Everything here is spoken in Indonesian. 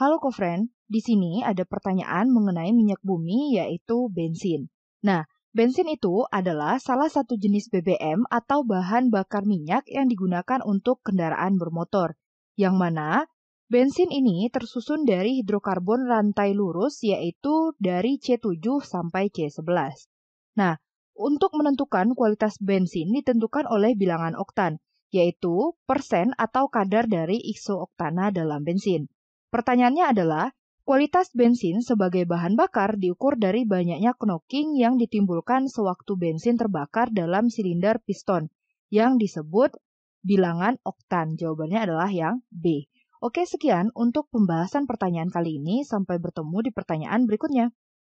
Halo kofren, di sini ada pertanyaan mengenai minyak bumi yaitu bensin. Nah, bensin itu adalah salah satu jenis BBM atau bahan bakar minyak yang digunakan untuk kendaraan bermotor. Yang mana bensin ini tersusun dari hidrokarbon rantai lurus yaitu dari C7 sampai C11. Nah, untuk menentukan kualitas bensin ditentukan oleh bilangan oktan, yaitu persen atau kadar dari oktana dalam bensin. Pertanyaannya adalah, kualitas bensin sebagai bahan bakar diukur dari banyaknya knocking yang ditimbulkan sewaktu bensin terbakar dalam silinder piston yang disebut bilangan oktan. Jawabannya adalah yang B. Oke, sekian untuk pembahasan pertanyaan kali ini. Sampai bertemu di pertanyaan berikutnya.